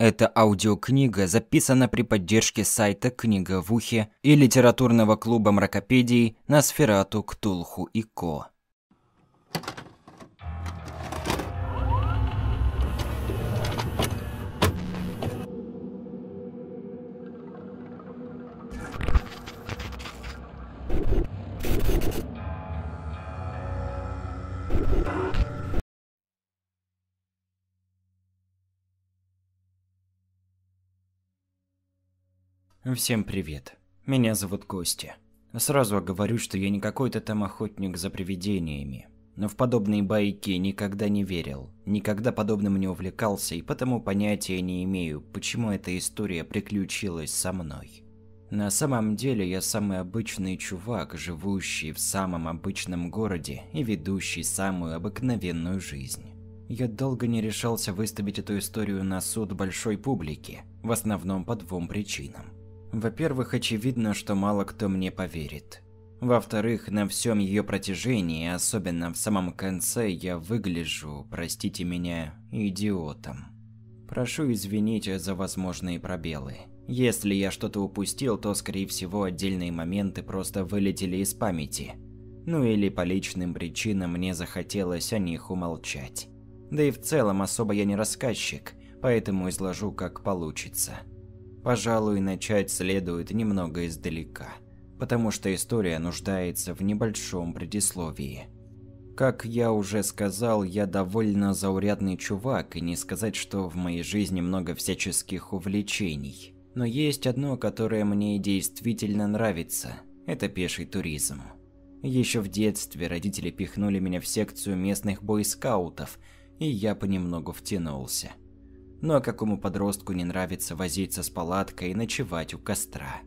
Эта аудиокнига записана при поддержке сайта «Книга в ухе» и литературного клуба мракопедий на сферату Ктулху и Ко. Всем привет. Меня зовут Костя. Сразу говорю, что я не какой-то там охотник за привидениями. Но в подобные байки никогда не верил, никогда подобным не увлекался и потому понятия не имею, почему эта история приключилась со мной. На самом деле я самый обычный чувак, живущий в самом обычном городе и ведущий самую обыкновенную жизнь. Я долго не решался выставить эту историю на суд большой публики, в основном по двум причинам. Во-первых, очевидно, что мало кто мне поверит. Во-вторых, на всем ее протяжении, особенно в самом конце, я выгляжу, простите меня, идиотом. Прошу извинить за возможные пробелы. Если я что-то упустил, то, скорее всего, отдельные моменты просто вылетели из памяти. Ну или по личным причинам мне захотелось о них умолчать. Да и в целом особо я не рассказчик, поэтому изложу как получится. Пожалуй, начать следует немного издалека, потому что история нуждается в небольшом предисловии. Как я уже сказал, я довольно заурядный чувак, и не сказать, что в моей жизни много всяческих увлечений. Но есть одно, которое мне действительно нравится – это пеший туризм. Еще в детстве родители пихнули меня в секцию местных бойскаутов, и я понемногу втянулся – но ну, а какому подростку не нравится возиться с палаткой и ночевать у костра?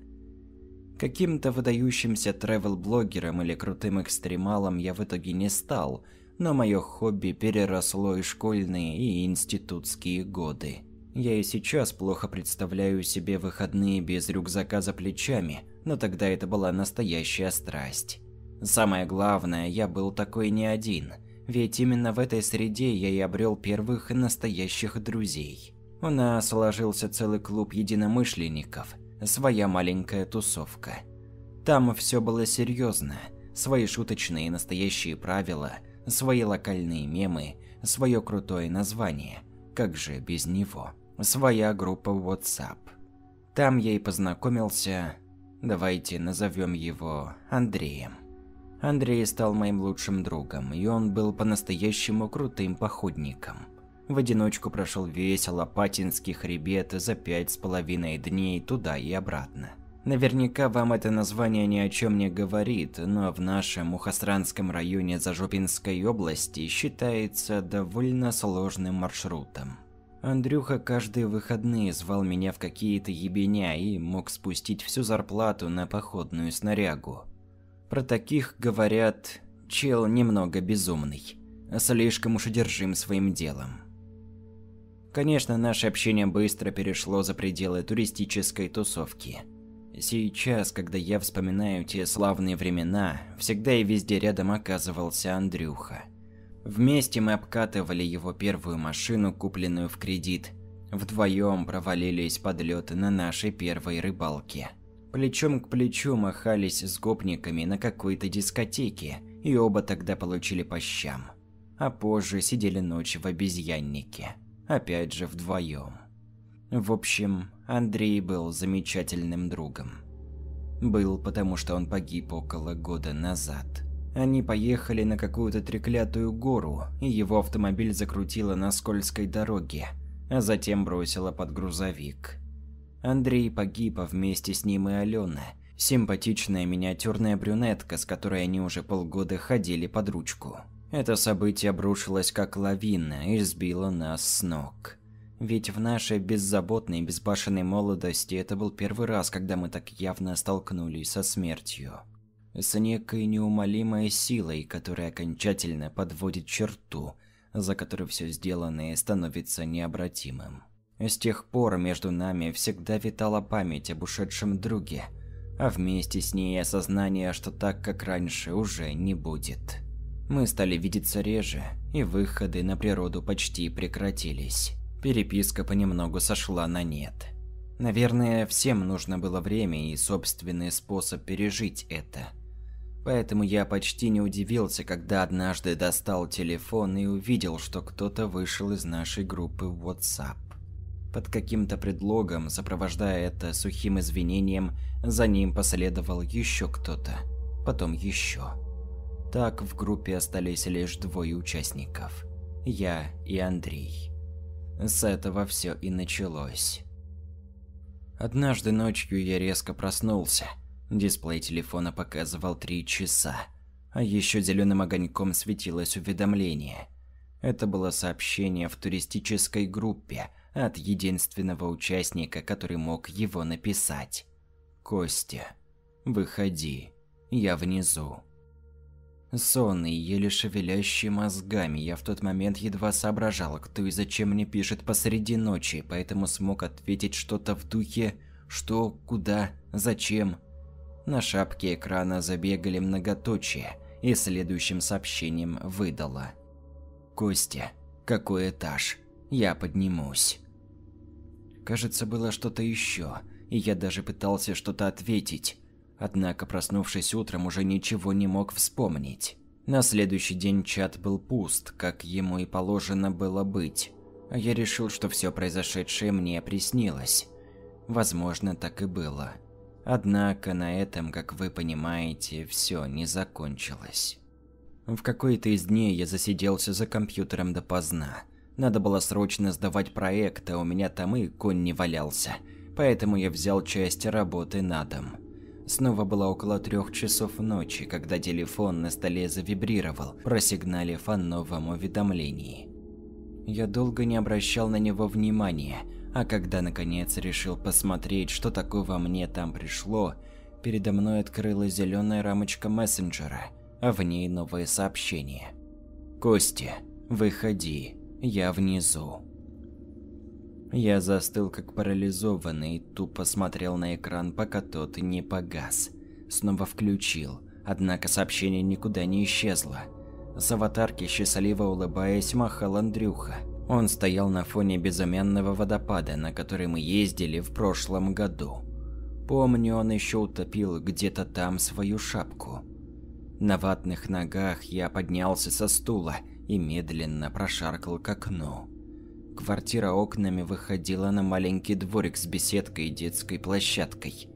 Каким-то выдающимся тревел-блогером или крутым экстремалом я в итоге не стал, но мое хобби переросло и школьные, и институтские годы. Я и сейчас плохо представляю себе выходные без рюкзака за плечами, но тогда это была настоящая страсть. Самое главное, я был такой не один – ведь именно в этой среде я и обрел первых настоящих друзей. У нас сложился целый клуб единомышленников, своя маленькая тусовка. Там все было серьезно, свои шуточные настоящие правила, свои локальные мемы, свое крутое название. Как же без него? Своя группа WhatsApp. Там я и познакомился, давайте назовем его Андреем. Андрей стал моим лучшим другом, и он был по-настоящему крутым походником. В одиночку прошел весь Лопатинский хребет за пять с половиной дней туда и обратно. Наверняка вам это название ни о чем не говорит, но в нашем Ухасранском районе Зажопинской области считается довольно сложным маршрутом. Андрюха каждые выходные звал меня в какие-то ебеня и мог спустить всю зарплату на походную снарягу. Про таких говорят, чел немного безумный, а слишком уж одержим своим делом. Конечно, наше общение быстро перешло за пределы туристической тусовки. Сейчас, когда я вспоминаю те славные времена, всегда и везде рядом оказывался Андрюха. Вместе мы обкатывали его первую машину, купленную в кредит. Вдвоем провалились подлеты на нашей первой рыбалке. Плечом к плечу махались с гопниками на какой-то дискотеке, и оба тогда получили по щам. А позже сидели ночью в обезьяннике. Опять же вдвоем. В общем, Андрей был замечательным другом. Был, потому что он погиб около года назад. Они поехали на какую-то треклятую гору, и его автомобиль закрутило на скользкой дороге, а затем бросило под грузовик – Андрей погиб, а вместе с ним и Алена. Симпатичная миниатюрная брюнетка, с которой они уже полгода ходили под ручку. Это событие обрушилось как лавина и сбило нас с ног. Ведь в нашей беззаботной и безбашенной молодости это был первый раз, когда мы так явно столкнулись со смертью. С некой неумолимой силой, которая окончательно подводит черту, за которой все сделанное становится необратимым. С тех пор между нами всегда витала память об ушедшем друге, а вместе с ней осознание, что так, как раньше, уже не будет. Мы стали видеться реже, и выходы на природу почти прекратились. Переписка понемногу сошла на нет. Наверное, всем нужно было время и собственный способ пережить это. Поэтому я почти не удивился, когда однажды достал телефон и увидел, что кто-то вышел из нашей группы в WhatsApp под каким-то предлогом, сопровождая это сухим извинением, за ним последовал еще кто-то, потом еще. Так в группе остались лишь двое участников – я и Андрей. С этого все и началось. Однажды ночью я резко проснулся. Дисплей телефона показывал три часа, а еще зеленым огоньком светилось уведомление. Это было сообщение в туристической группе – от единственного участника, который мог его написать. «Костя, выходи, я внизу». Сонный, еле шевелящий мозгами, я в тот момент едва соображал, кто и зачем мне пишет посреди ночи, поэтому смог ответить что-то в духе «что», «куда», «зачем». На шапке экрана забегали многоточия, и следующим сообщением выдало: «Костя, какой этаж?» я поднимусь. Кажется, было что-то еще, и я даже пытался что-то ответить. Однако, проснувшись утром, уже ничего не мог вспомнить. На следующий день чат был пуст, как ему и положено было быть. А я решил, что все произошедшее мне приснилось. Возможно, так и было. Однако на этом, как вы понимаете, все не закончилось. В какой-то из дней я засиделся за компьютером допоздна. Надо было срочно сдавать проект, а у меня там и конь не валялся. Поэтому я взял часть работы на дом. Снова было около трех часов ночи, когда телефон на столе завибрировал, просигналив о новом уведомлении. Я долго не обращал на него внимания, а когда наконец решил посмотреть, что такого мне там пришло, передо мной открылась зеленая рамочка мессенджера, а в ней новое сообщение. «Костя, выходи, я внизу. Я застыл как парализованный и тупо смотрел на экран, пока тот не погас. Снова включил, однако сообщение никуда не исчезло. С аватарки, счастливо улыбаясь, махал Андрюха. Он стоял на фоне безымянного водопада, на который мы ездили в прошлом году. Помню, он еще утопил где-то там свою шапку. На ватных ногах я поднялся со стула и медленно прошаркал к окну. Квартира окнами выходила на маленький дворик с беседкой и детской площадкой.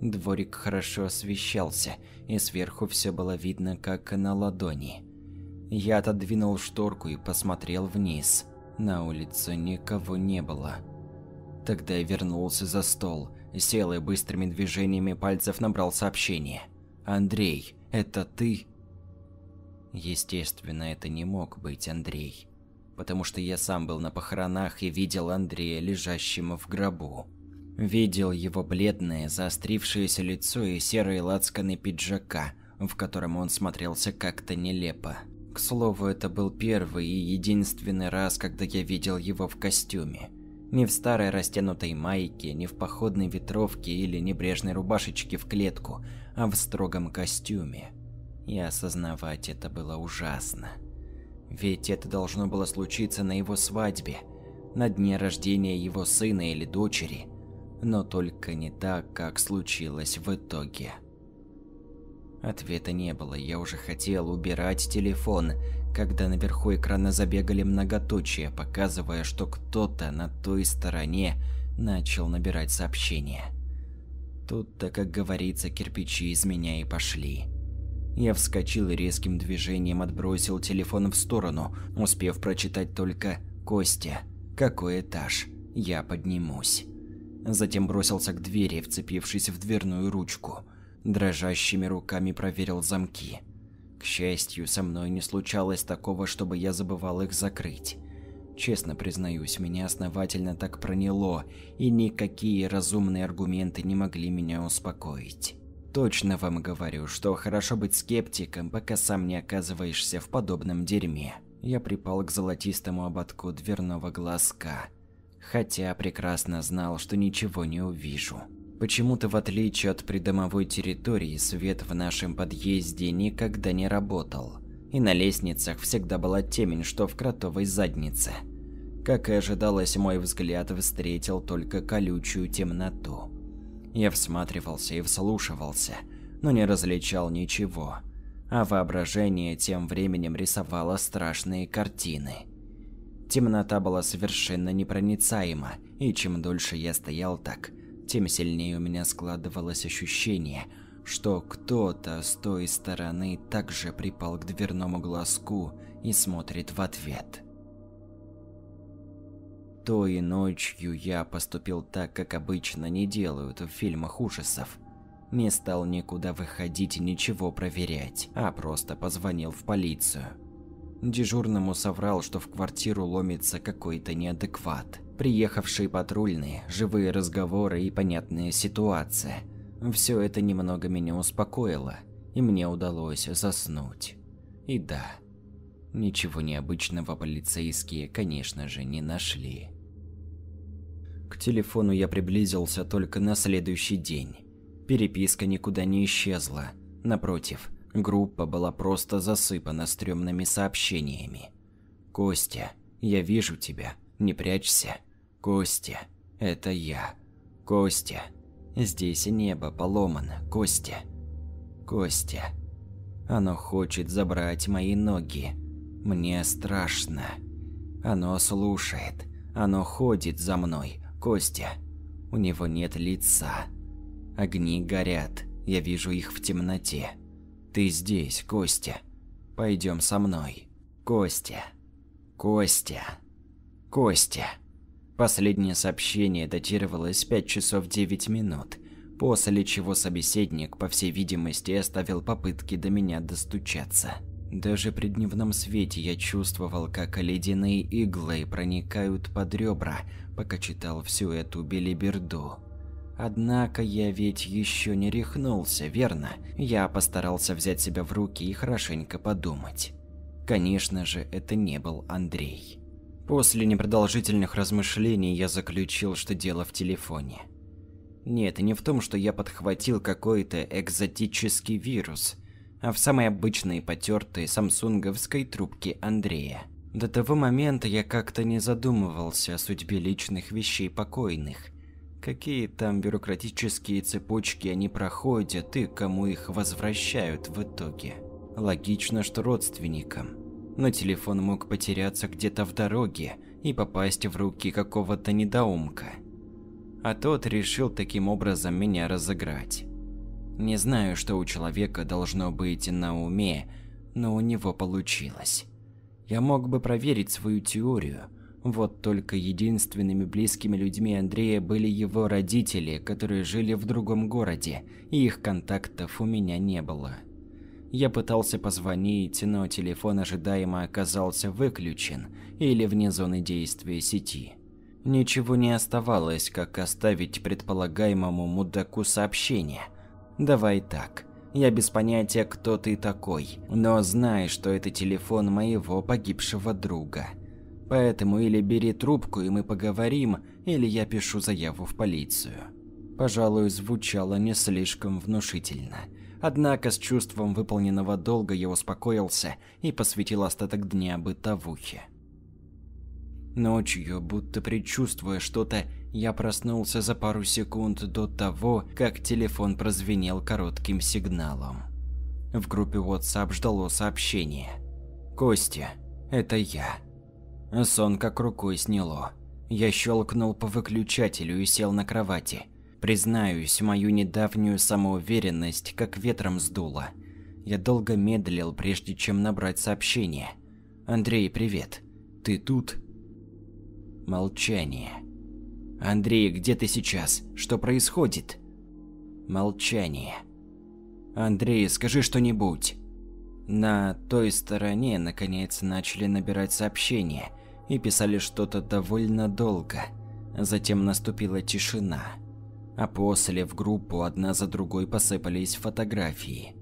Дворик хорошо освещался, и сверху все было видно, как на ладони. Я отодвинул шторку и посмотрел вниз. На улице никого не было. Тогда я вернулся за стол, сел и быстрыми движениями пальцев набрал сообщение. «Андрей, это ты?» Естественно, это не мог быть Андрей, потому что я сам был на похоронах и видел Андрея, лежащим в гробу. Видел его бледное, заострившееся лицо и серые лацканы пиджака, в котором он смотрелся как-то нелепо. К слову, это был первый и единственный раз, когда я видел его в костюме. Ни в старой растянутой майке, ни в походной ветровке или небрежной рубашечке в клетку, а в строгом костюме. И осознавать это было ужасно. Ведь это должно было случиться на его свадьбе, на дне рождения его сына или дочери, но только не так, как случилось в итоге. Ответа не было, я уже хотел убирать телефон, когда наверху экрана забегали многоточия, показывая, что кто-то на той стороне начал набирать сообщение. Тут-то, как говорится, кирпичи из меня и пошли. Я вскочил и резким движением отбросил телефон в сторону, успев прочитать только «Костя, какой этаж? Я поднимусь». Затем бросился к двери, вцепившись в дверную ручку. Дрожащими руками проверил замки. К счастью, со мной не случалось такого, чтобы я забывал их закрыть. Честно признаюсь, меня основательно так проняло, и никакие разумные аргументы не могли меня успокоить. Точно вам говорю, что хорошо быть скептиком, пока сам не оказываешься в подобном дерьме. Я припал к золотистому ободку дверного глазка, хотя прекрасно знал, что ничего не увижу. Почему-то в отличие от придомовой территории, свет в нашем подъезде никогда не работал. И на лестницах всегда была темень, что в кротовой заднице. Как и ожидалось, мой взгляд встретил только колючую темноту. Я всматривался и вслушивался, но не различал ничего, а воображение тем временем рисовало страшные картины. Темнота была совершенно непроницаема, и чем дольше я стоял так, тем сильнее у меня складывалось ощущение, что кто-то с той стороны также припал к дверному глазку и смотрит в ответ той ночью я поступил так, как обычно не делают в фильмах ужасов. Не стал никуда выходить и ничего проверять, а просто позвонил в полицию. Дежурному соврал, что в квартиру ломится какой-то неадекват. Приехавшие патрульные, живые разговоры и понятная ситуация. Все это немного меня успокоило, и мне удалось заснуть. И да, ничего необычного полицейские, конечно же, не нашли. К телефону я приблизился только на следующий день. Переписка никуда не исчезла. Напротив, группа была просто засыпана стрёмными сообщениями. «Костя, я вижу тебя. Не прячься. Костя, это я. Костя, здесь небо поломано. Костя. Костя. Оно хочет забрать мои ноги. Мне страшно. Оно слушает. Оно ходит за мной. Костя, У него нет лица. Огни горят. Я вижу их в темноте. Ты здесь, Костя. Пойдем со мной. Костя. Костя. Костя. Последнее сообщение датировалось 5 часов 9 минут, после чего собеседник, по всей видимости, оставил попытки до меня достучаться. Даже при дневном свете я чувствовал, как ледяные иглы проникают под ребра, пока читал всю эту белиберду. Однако я ведь еще не рехнулся, верно? Я постарался взять себя в руки и хорошенько подумать. Конечно же, это не был Андрей. После непродолжительных размышлений я заключил, что дело в телефоне. Нет, не в том, что я подхватил какой-то экзотический вирус – а в самой обычной потертой самсунговской трубке Андрея. До того момента я как-то не задумывался о судьбе личных вещей покойных. Какие там бюрократические цепочки они проходят и кому их возвращают в итоге. Логично, что родственникам. Но телефон мог потеряться где-то в дороге и попасть в руки какого-то недоумка. А тот решил таким образом меня разыграть. Не знаю, что у человека должно быть на уме, но у него получилось. Я мог бы проверить свою теорию, вот только единственными близкими людьми Андрея были его родители, которые жили в другом городе, и их контактов у меня не было. Я пытался позвонить, но телефон ожидаемо оказался выключен или вне зоны действия сети. Ничего не оставалось, как оставить предполагаемому мудаку сообщение – Давай так. Я без понятия, кто ты такой, но знай, что это телефон моего погибшего друга. Поэтому или бери трубку, и мы поговорим, или я пишу заяву в полицию. Пожалуй, звучало не слишком внушительно. Однако с чувством выполненного долга я успокоился и посвятил остаток дня бытовухе. Ночью, будто предчувствуя что-то я проснулся за пару секунд до того, как телефон прозвенел коротким сигналом. В группе WhatsApp ждало сообщение. «Костя, это я». Сон как рукой сняло. Я щелкнул по выключателю и сел на кровати. Признаюсь, мою недавнюю самоуверенность как ветром сдуло. Я долго медлил, прежде чем набрать сообщение. «Андрей, привет. Ты тут?» Молчание. «Андрей, где ты сейчас? Что происходит?» Молчание. «Андрей, скажи что-нибудь». На той стороне, наконец, начали набирать сообщения и писали что-то довольно долго. Затем наступила тишина. А после в группу одна за другой посыпались фотографии.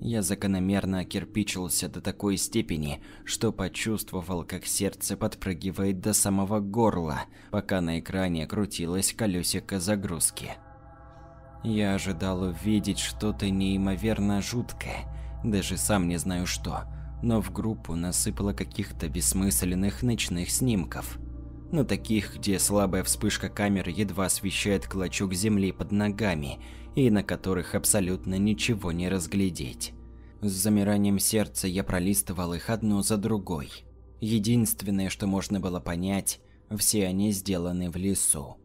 Я закономерно окирпичился до такой степени, что почувствовал, как сердце подпрыгивает до самого горла, пока на экране крутилось колесико загрузки. Я ожидал увидеть что-то неимоверно жуткое, даже сам не знаю что, но в группу насыпало каких-то бессмысленных ночных снимков. Но таких, где слабая вспышка камеры едва освещает клочок земли под ногами – и на которых абсолютно ничего не разглядеть. С замиранием сердца я пролистывал их одну за другой. Единственное, что можно было понять, все они сделаны в лесу.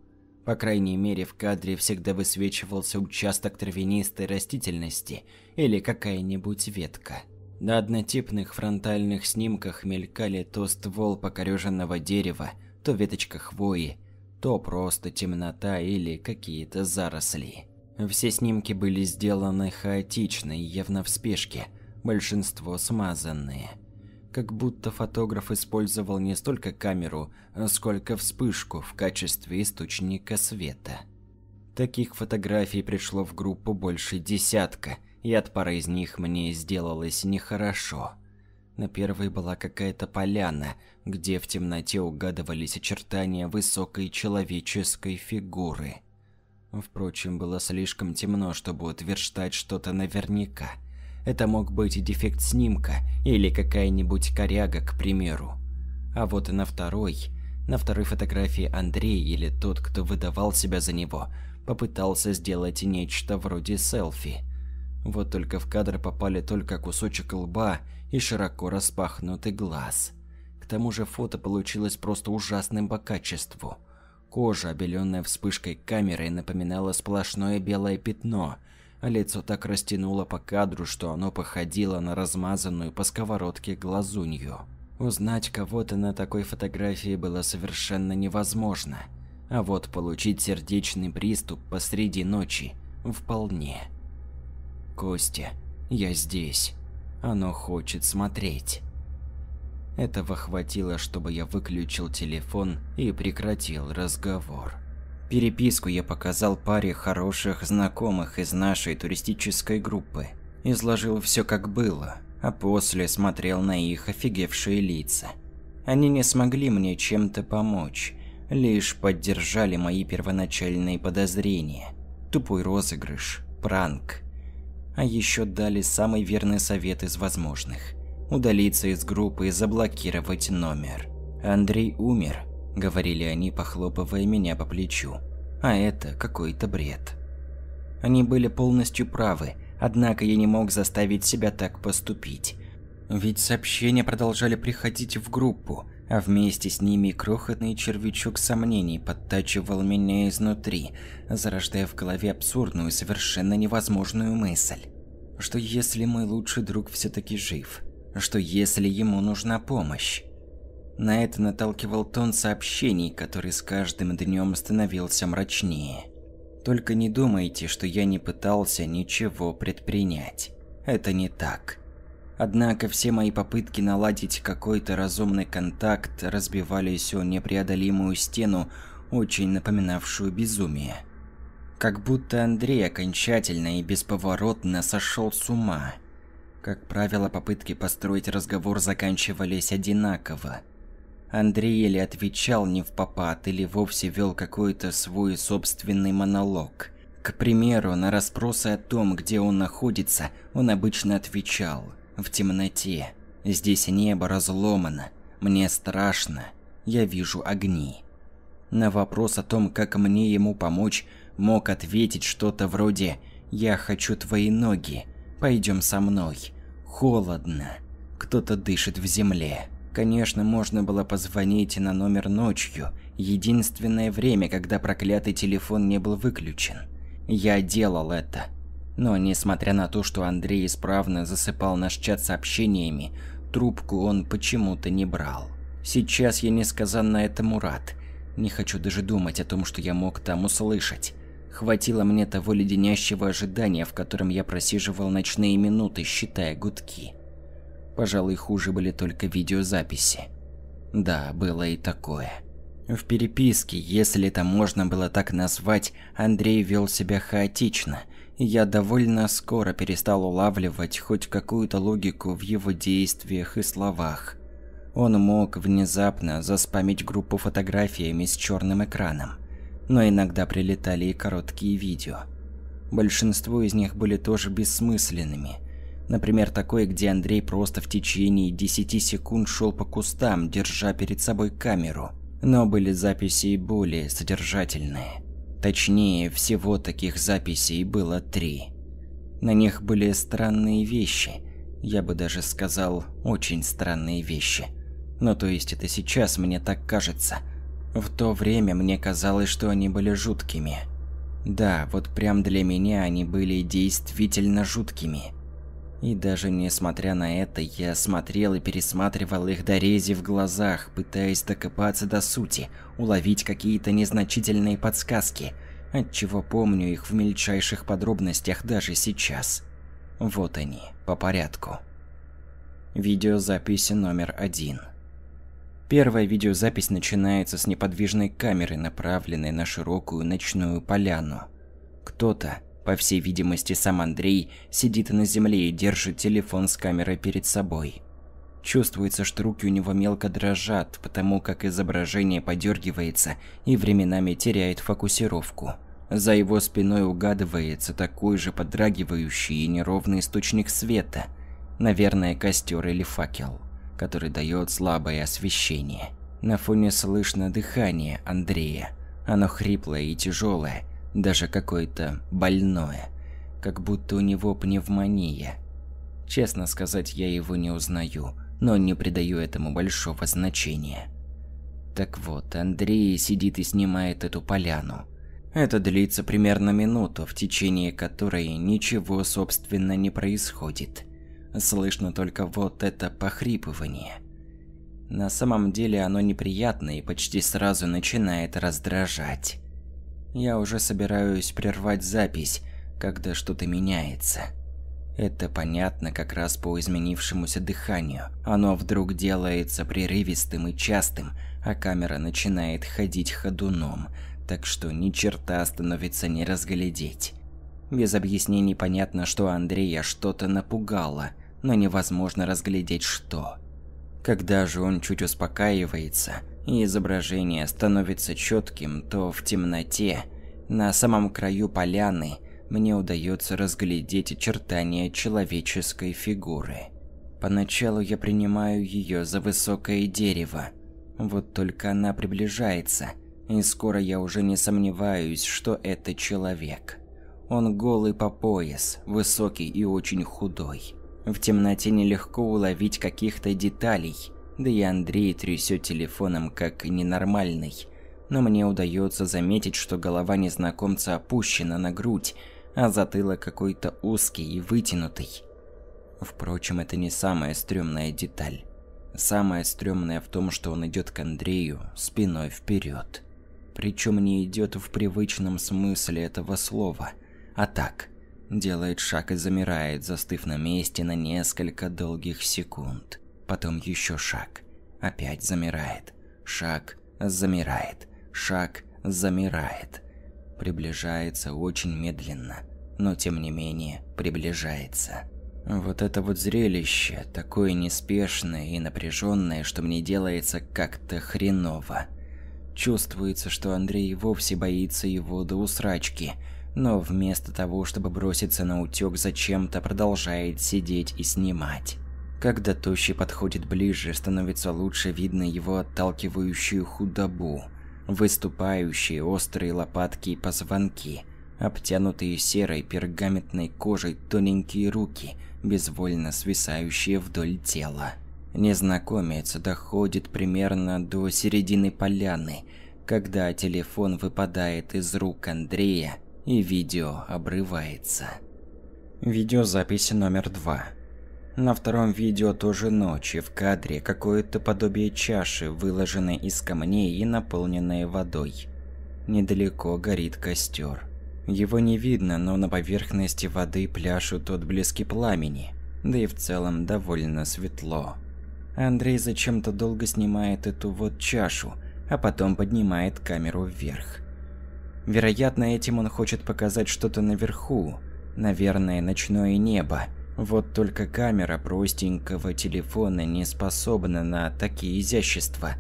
По крайней мере, в кадре всегда высвечивался участок травянистой растительности или какая-нибудь ветка. На однотипных фронтальных снимках мелькали то ствол покореженного дерева, то веточка хвои, то просто темнота или какие-то заросли. Все снимки были сделаны хаотично и явно в спешке, большинство смазанные. Как будто фотограф использовал не столько камеру, сколько вспышку в качестве источника света. Таких фотографий пришло в группу больше десятка, и от пары из них мне сделалось нехорошо. На первой была какая-то поляна, где в темноте угадывались очертания высокой человеческой фигуры – Впрочем, было слишком темно, чтобы утверждать что-то наверняка. Это мог быть и дефект снимка, или какая-нибудь коряга, к примеру. А вот и на второй, на второй фотографии Андрей или тот, кто выдавал себя за него, попытался сделать нечто вроде селфи. Вот только в кадр попали только кусочек лба и широко распахнутый глаз. К тому же фото получилось просто ужасным по качеству – Кожа, обеленная вспышкой камеры, напоминала сплошное белое пятно, а лицо так растянуло по кадру, что оно походило на размазанную по сковородке глазунью. Узнать кого-то на такой фотографии было совершенно невозможно, а вот получить сердечный приступ посреди ночи – вполне. Костя, я здесь. Оно хочет смотреть. Этого хватило, чтобы я выключил телефон и прекратил разговор. Переписку я показал паре хороших знакомых из нашей туристической группы. Изложил все как было, а после смотрел на их офигевшие лица. Они не смогли мне чем-то помочь, лишь поддержали мои первоначальные подозрения. Тупой розыгрыш, пранк. А еще дали самый верный совет из возможных – удалиться из группы и заблокировать номер. «Андрей умер», – говорили они, похлопывая меня по плечу. «А это какой-то бред». Они были полностью правы, однако я не мог заставить себя так поступить. Ведь сообщения продолжали приходить в группу, а вместе с ними крохотный червячок сомнений подтачивал меня изнутри, зарождая в голове абсурдную, совершенно невозможную мысль. Что если мой лучший друг все таки жив? что если ему нужна помощь. На это наталкивал тон сообщений, который с каждым днем становился мрачнее. Только не думайте, что я не пытался ничего предпринять. Это не так. Однако все мои попытки наладить какой-то разумный контакт разбивались о непреодолимую стену, очень напоминавшую безумие. Как будто Андрей окончательно и бесповоротно сошел с ума – как правило, попытки построить разговор заканчивались одинаково. Андрей или отвечал не в попад, или вовсе вел какой-то свой собственный монолог. К примеру, на расспросы о том, где он находится, он обычно отвечал «в темноте». Здесь небо разломано. Мне страшно. Я вижу огни. На вопрос о том, как мне ему помочь, мог ответить что-то вроде «Я хочу твои ноги». Пойдем со мной. Холодно. Кто-то дышит в земле. Конечно, можно было позвонить на номер ночью, единственное время, когда проклятый телефон не был выключен. Я делал это. Но несмотря на то, что Андрей исправно засыпал наш чат сообщениями, трубку он почему-то не брал. Сейчас я несказанно этому рад. Не хочу даже думать о том, что я мог там услышать. Хватило мне того леденящего ожидания, в котором я просиживал ночные минуты, считая гудки. Пожалуй, хуже были только видеозаписи. Да, было и такое. В переписке, если это можно было так назвать, Андрей вел себя хаотично. Я довольно скоро перестал улавливать хоть какую-то логику в его действиях и словах. Он мог внезапно заспамить группу фотографиями с черным экраном но иногда прилетали и короткие видео. Большинство из них были тоже бессмысленными. Например, такое, где Андрей просто в течение 10 секунд шел по кустам, держа перед собой камеру. Но были записи и более содержательные. Точнее, всего таких записей было три. На них были странные вещи. Я бы даже сказал, очень странные вещи. Ну то есть это сейчас мне так кажется – в то время мне казалось, что они были жуткими. Да, вот прям для меня они были действительно жуткими. И даже несмотря на это, я смотрел и пересматривал их до рези в глазах, пытаясь докопаться до сути, уловить какие-то незначительные подсказки, отчего помню их в мельчайших подробностях даже сейчас. Вот они, по порядку. Видеозаписи номер один – Первая видеозапись начинается с неподвижной камеры, направленной на широкую ночную поляну. Кто-то, по всей видимости сам Андрей, сидит на земле и держит телефон с камерой перед собой. Чувствуется, что руки у него мелко дрожат, потому как изображение подергивается и временами теряет фокусировку. За его спиной угадывается такой же подрагивающий и неровный источник света, наверное, костер или факел который дает слабое освещение. На фоне слышно дыхание Андрея. Оно хриплое и тяжелое, даже какое-то больное. Как будто у него пневмония. Честно сказать, я его не узнаю, но не придаю этому большого значения. Так вот, Андрей сидит и снимает эту поляну. Это длится примерно минуту, в течение которой ничего, собственно, не происходит. Слышно только вот это похрипывание. На самом деле оно неприятно и почти сразу начинает раздражать. Я уже собираюсь прервать запись, когда что-то меняется. Это понятно как раз по изменившемуся дыханию. Оно вдруг делается прерывистым и частым, а камера начинает ходить ходуном, так что ни черта становится не разглядеть. Без объяснений понятно, что Андрея что-то напугало – но невозможно разглядеть что. Когда же он чуть успокаивается, и изображение становится четким, то в темноте, на самом краю поляны, мне удается разглядеть очертания человеческой фигуры. Поначалу я принимаю ее за высокое дерево, вот только она приближается, и скоро я уже не сомневаюсь, что это человек. Он голый по пояс, высокий и очень худой. В темноте нелегко уловить каких-то деталей, да и Андрей трясет телефоном как ненормальный. Но мне удается заметить, что голова незнакомца опущена на грудь, а затылок какой-то узкий и вытянутый. Впрочем, это не самая стрёмная деталь. Самое стрёмное в том, что он идет к Андрею спиной вперед. Причем не идет в привычном смысле этого слова, а так, делает шаг и замирает, застыв на месте на несколько долгих секунд. Потом еще шаг. Опять замирает. Шаг замирает. Шаг замирает. Приближается очень медленно, но тем не менее приближается. Вот это вот зрелище, такое неспешное и напряженное, что мне делается как-то хреново. Чувствуется, что Андрей вовсе боится его до усрачки – но вместо того, чтобы броситься на утёк, зачем-то продолжает сидеть и снимать. Когда Тощий подходит ближе, становится лучше видно его отталкивающую худобу, выступающие острые лопатки и позвонки, обтянутые серой пергаментной кожей тоненькие руки, безвольно свисающие вдоль тела. Незнакомец доходит примерно до середины поляны, когда телефон выпадает из рук Андрея, и видео обрывается. Видеозапись номер два. На втором видео тоже ночи, в кадре какое-то подобие чаши, выложенной из камней и наполненной водой. Недалеко горит костер. Его не видно, но на поверхности воды пляшут отблески пламени, да и в целом довольно светло. Андрей зачем-то долго снимает эту вот чашу, а потом поднимает камеру вверх. Вероятно, этим он хочет показать что-то наверху. Наверное, ночное небо. Вот только камера простенького телефона не способна на такие изящества,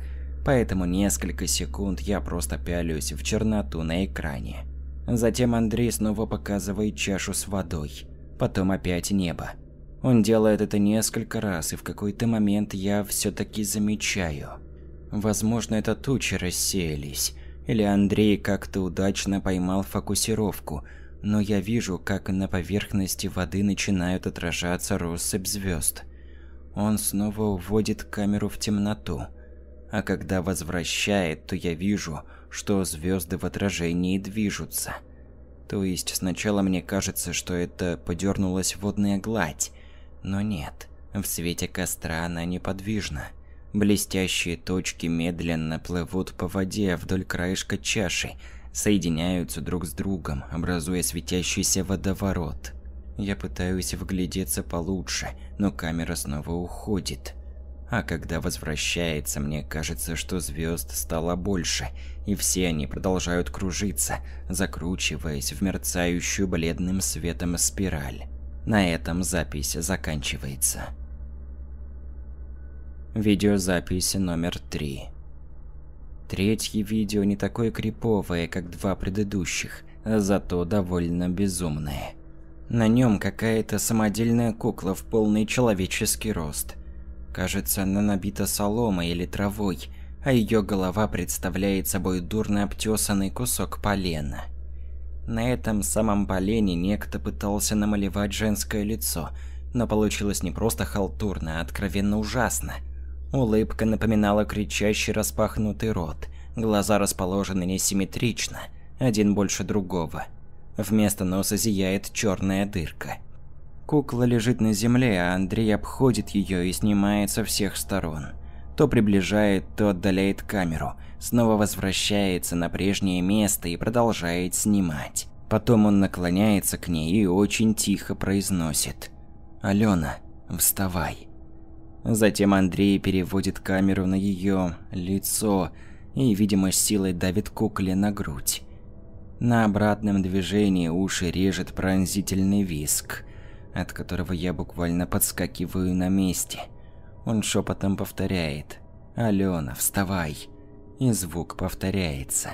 поэтому несколько секунд я просто пялюсь в черноту на экране. Затем Андрей снова показывает чашу с водой, потом опять небо. Он делает это несколько раз, и в какой-то момент я все таки замечаю. Возможно, это тучи рассеялись, или Андрей как-то удачно поймал фокусировку, но я вижу, как на поверхности воды начинают отражаться россыпь звезд. Он снова уводит камеру в темноту, а когда возвращает, то я вижу, что звезды в отражении движутся. То есть сначала мне кажется, что это подернулась водная гладь, но нет, в свете костра она неподвижна. Блестящие точки медленно плывут по воде вдоль краешка чаши, соединяются друг с другом, образуя светящийся водоворот. Я пытаюсь вглядеться получше, но камера снова уходит. А когда возвращается, мне кажется, что звезд стало больше, и все они продолжают кружиться, закручиваясь в мерцающую бледным светом спираль. На этом запись заканчивается. Видеозаписи номер три. Третье видео не такое криповое, как два предыдущих, а зато довольно безумное. На нем какая-то самодельная кукла в полный человеческий рост. Кажется, она набита соломой или травой, а ее голова представляет собой дурно обтесанный кусок полена. На этом самом полене некто пытался намалевать женское лицо, но получилось не просто халтурно, а откровенно ужасно – Улыбка напоминала кричащий распахнутый рот, глаза расположены несимметрично, один больше другого. Вместо носа зияет черная дырка. Кукла лежит на земле, а Андрей обходит ее и снимает со всех сторон. То приближает, то отдаляет камеру, снова возвращается на прежнее место и продолжает снимать. Потом он наклоняется к ней и очень тихо произносит. «Алена, вставай». Затем Андрей переводит камеру на ее лицо и, видимо, силой давит кукле на грудь. На обратном движении уши режет пронзительный виск, от которого я буквально подскакиваю на месте. Он шепотом повторяет «Алена, вставай!» и звук повторяется.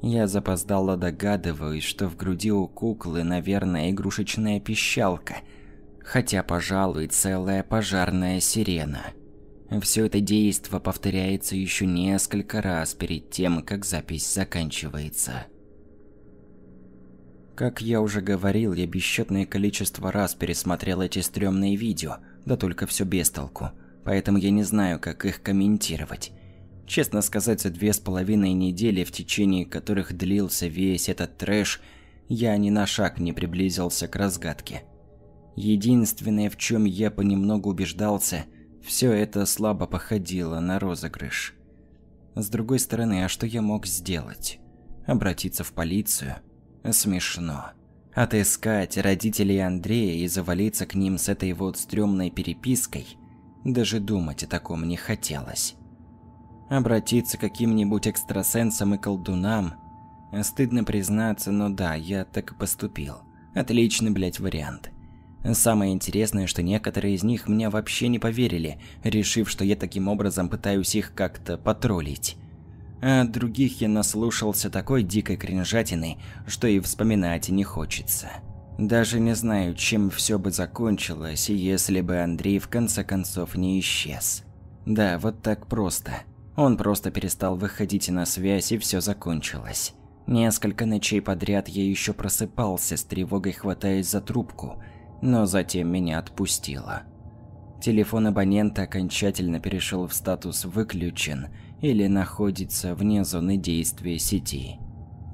Я запоздало догадываюсь, что в груди у куклы, наверное, игрушечная пищалка – Хотя, пожалуй, целая пожарная сирена. Все это действо повторяется еще несколько раз перед тем, как запись заканчивается. Как я уже говорил, я бесчетное количество раз пересмотрел эти стрёмные видео, да только все без толку, поэтому я не знаю, как их комментировать. Честно сказать, за две с половиной недели, в течение которых длился весь этот трэш, я ни на шаг не приблизился к разгадке – Единственное, в чем я понемногу убеждался, все это слабо походило на розыгрыш. С другой стороны, а что я мог сделать? Обратиться в полицию? Смешно. Отыскать родителей Андрея и завалиться к ним с этой вот стрёмной перепиской? Даже думать о таком не хотелось. Обратиться к каким-нибудь экстрасенсам и колдунам? Стыдно признаться, но да, я так и поступил. Отличный, блять, вариант. Самое интересное, что некоторые из них мне вообще не поверили, решив, что я таким образом пытаюсь их как-то потроллить. А от других я наслушался такой дикой кринжатины, что и вспоминать не хочется. Даже не знаю, чем все бы закончилось, если бы Андрей в конце концов не исчез. Да, вот так просто. Он просто перестал выходить на связь и все закончилось. Несколько ночей подряд я еще просыпался с тревогой, хватаясь за трубку – но затем меня отпустило. Телефон абонента окончательно перешел в статус «выключен» или находится вне зоны действия сети.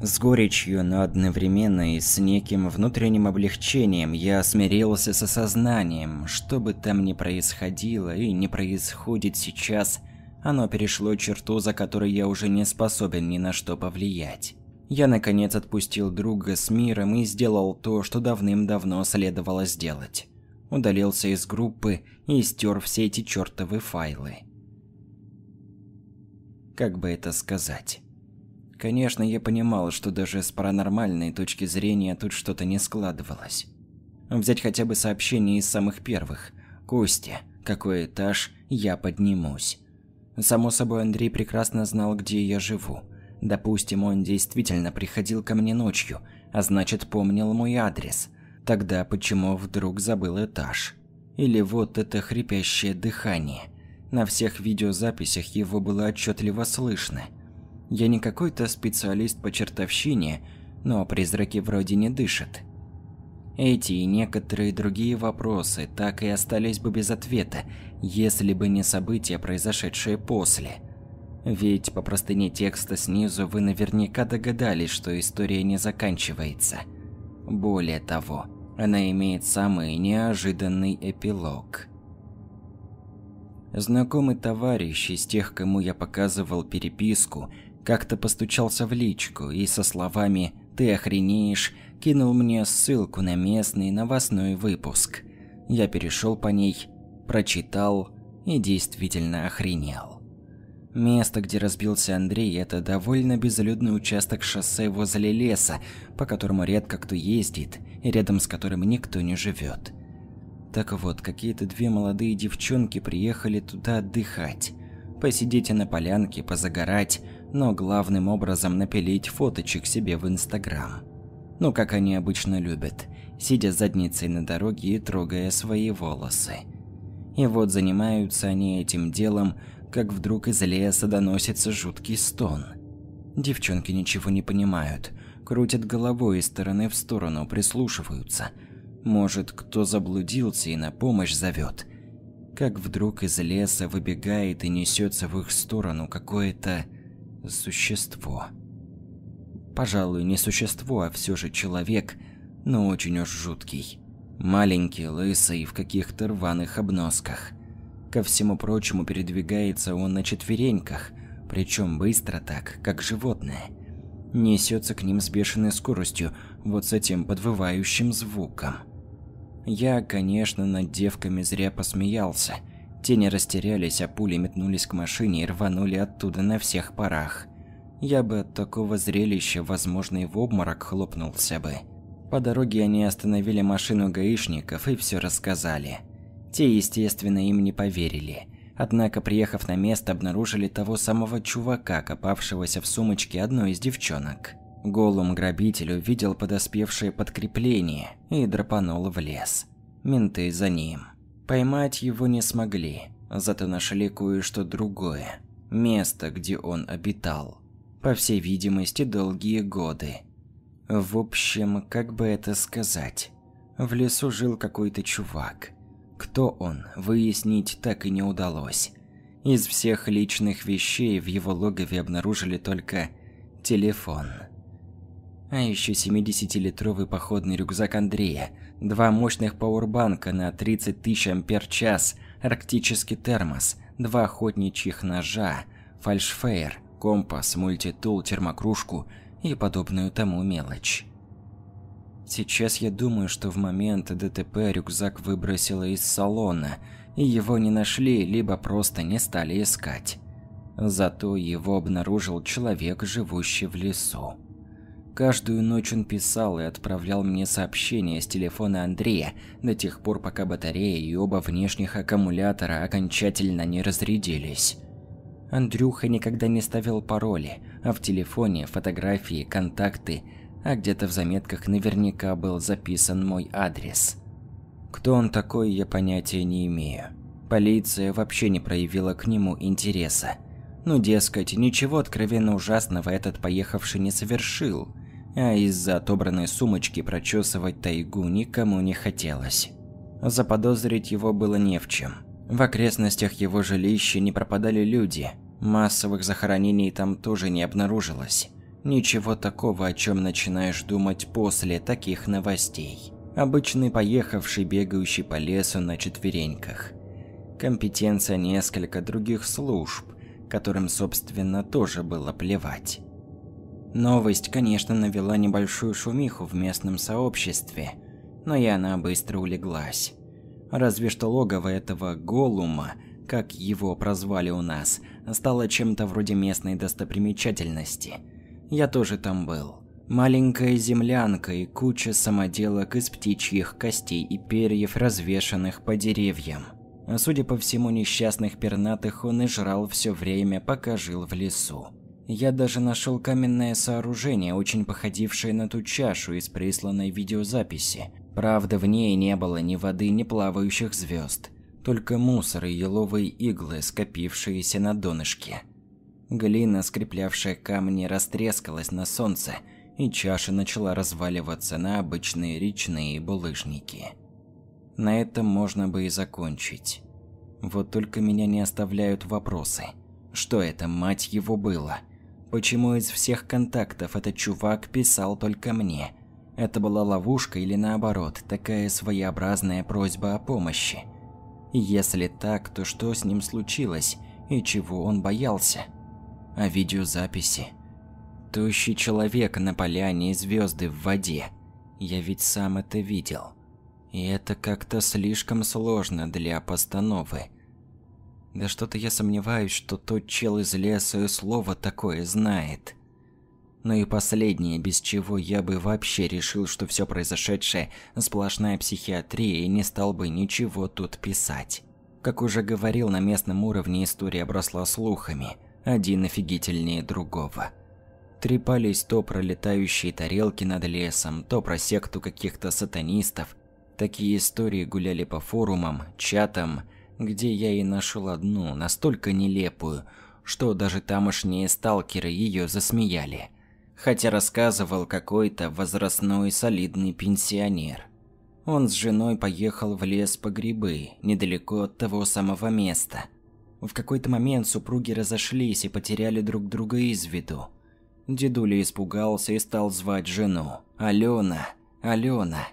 С горечью, но одновременно и с неким внутренним облегчением я смирился с осознанием, что бы там ни происходило и не происходит сейчас, оно перешло черту, за которой я уже не способен ни на что повлиять. Я наконец отпустил друга с миром и сделал то, что давным-давно следовало сделать. Удалился из группы и стер все эти чертовы файлы. Как бы это сказать? Конечно, я понимал, что даже с паранормальной точки зрения тут что-то не складывалось. Взять хотя бы сообщение из самых первых. Костя, какой этаж, я поднимусь. Само собой, Андрей прекрасно знал, где я живу. Допустим, он действительно приходил ко мне ночью, а значит помнил мой адрес. Тогда почему вдруг забыл этаж? Или вот это хрипящее дыхание. На всех видеозаписях его было отчетливо слышно. Я не какой-то специалист по чертовщине, но призраки вроде не дышат. Эти и некоторые другие вопросы так и остались бы без ответа, если бы не события, произошедшие после. Ведь по простыне текста снизу вы наверняка догадались, что история не заканчивается. Более того, она имеет самый неожиданный эпилог. Знакомый товарищ из тех, кому я показывал переписку, как-то постучался в личку и со словами «ты охренеешь» кинул мне ссылку на местный новостной выпуск. Я перешел по ней, прочитал и действительно охренел. Место, где разбился Андрей, это довольно безлюдный участок шоссе возле леса, по которому редко кто ездит, и рядом с которым никто не живет. Так вот, какие-то две молодые девчонки приехали туда отдыхать. Посидеть на полянке, позагорать, но главным образом напилить фоточек себе в Инстаграм. Ну, как они обычно любят, сидя задницей на дороге и трогая свои волосы. И вот занимаются они этим делом, как вдруг из леса доносится жуткий стон. Девчонки ничего не понимают, крутят головой из стороны в сторону, прислушиваются. Может, кто заблудился и на помощь зовет. Как вдруг из леса выбегает и несется в их сторону какое-то существо. Пожалуй, не существо, а все же человек, но очень уж жуткий. Маленький, лысый, в каких-то рваных обносках. Ко всему прочему, передвигается он на четвереньках, причем быстро так, как животное. Несется к ним с бешеной скоростью, вот с этим подвывающим звуком. Я, конечно, над девками зря посмеялся. Тени растерялись, а пули метнулись к машине и рванули оттуда на всех парах. Я бы от такого зрелища, возможно, и в обморок хлопнулся бы. По дороге они остановили машину гаишников и все рассказали. Те, естественно, им не поверили. Однако, приехав на место, обнаружили того самого чувака, копавшегося в сумочке одной из девчонок. Голум грабитель увидел подоспевшее подкрепление и драпанул в лес. Менты за ним. Поймать его не смогли, зато нашли кое-что другое. Место, где он обитал. По всей видимости, долгие годы. В общем, как бы это сказать? В лесу жил какой-то чувак – кто он, выяснить так и не удалось. Из всех личных вещей в его логове обнаружили только телефон. А еще 70-литровый походный рюкзак Андрея, два мощных пауэрбанка на 30 тысяч ампер-час, арктический термос, два охотничьих ножа, фальшфейер, компас, мультитул, термокружку и подобную тому мелочь. Сейчас я думаю, что в момент ДТП рюкзак выбросило из салона, и его не нашли, либо просто не стали искать. Зато его обнаружил человек, живущий в лесу. Каждую ночь он писал и отправлял мне сообщения с телефона Андрея до тех пор, пока батарея и оба внешних аккумулятора окончательно не разрядились. Андрюха никогда не ставил пароли, а в телефоне фотографии, контакты – а где-то в заметках наверняка был записан мой адрес. Кто он такой, я понятия не имею. Полиция вообще не проявила к нему интереса. Ну, дескать, ничего откровенно ужасного этот поехавший не совершил, а из-за отобранной сумочки прочесывать тайгу никому не хотелось. Заподозрить его было не в чем. В окрестностях его жилища не пропадали люди, массовых захоронений там тоже не обнаружилось. Ничего такого, о чем начинаешь думать после таких новостей. Обычный поехавший, бегающий по лесу на четвереньках. Компетенция несколько других служб, которым, собственно, тоже было плевать. Новость, конечно, навела небольшую шумиху в местном сообществе, но и она быстро улеглась. Разве что логово этого «голума», как его прозвали у нас, стало чем-то вроде местной достопримечательности – я тоже там был. Маленькая землянка и куча самоделок из птичьих костей и перьев, развешанных по деревьям. А судя по всему, несчастных пернатых он и жрал все время, пока жил в лесу. Я даже нашел каменное сооружение, очень походившее на ту чашу из присланной видеозаписи. Правда, в ней не было ни воды, ни плавающих звезд, только мусор и еловые иглы, скопившиеся на донышке. Глина, скреплявшая камни, растрескалась на солнце, и чаша начала разваливаться на обычные речные булыжники. На этом можно бы и закончить. Вот только меня не оставляют вопросы. Что это, мать его, было? Почему из всех контактов этот чувак писал только мне? Это была ловушка или наоборот, такая своеобразная просьба о помощи? Если так, то что с ним случилось и чего он боялся? о видеозаписи. Тущий человек на поляне и звезды в воде. Я ведь сам это видел. И это как-то слишком сложно для постановы. Да что-то я сомневаюсь, что тот чел из леса и слово такое знает. Ну и последнее, без чего я бы вообще решил, что все произошедшее – сплошная психиатрия и не стал бы ничего тут писать. Как уже говорил, на местном уровне история обросла слухами – один офигительнее другого. Трепались то пролетающие тарелки над лесом, то про секту каких-то сатанистов. Такие истории гуляли по форумам, чатам, где я и нашел одну, настолько нелепую, что даже тамошние сталкеры ее засмеяли. Хотя рассказывал какой-то возрастной солидный пенсионер. Он с женой поехал в лес по грибы, недалеко от того самого места – в какой-то момент супруги разошлись и потеряли друг друга из виду. Дедуля испугался и стал звать жену. «Алена! Алена!»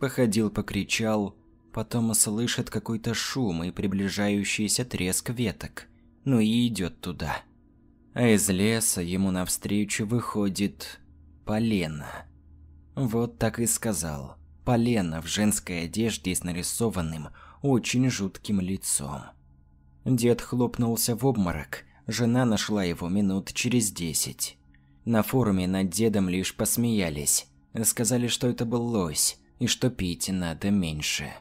Походил, покричал, потом слышит какой-то шум и приближающийся треск веток. Ну и идет туда. А из леса ему навстречу выходит Полена. Вот так и сказал. Полена в женской одежде с нарисованным, очень жутким лицом. Дед хлопнулся в обморок. Жена нашла его минут через десять. На форуме над дедом лишь посмеялись. Сказали, что это был лось, и что пить надо меньше.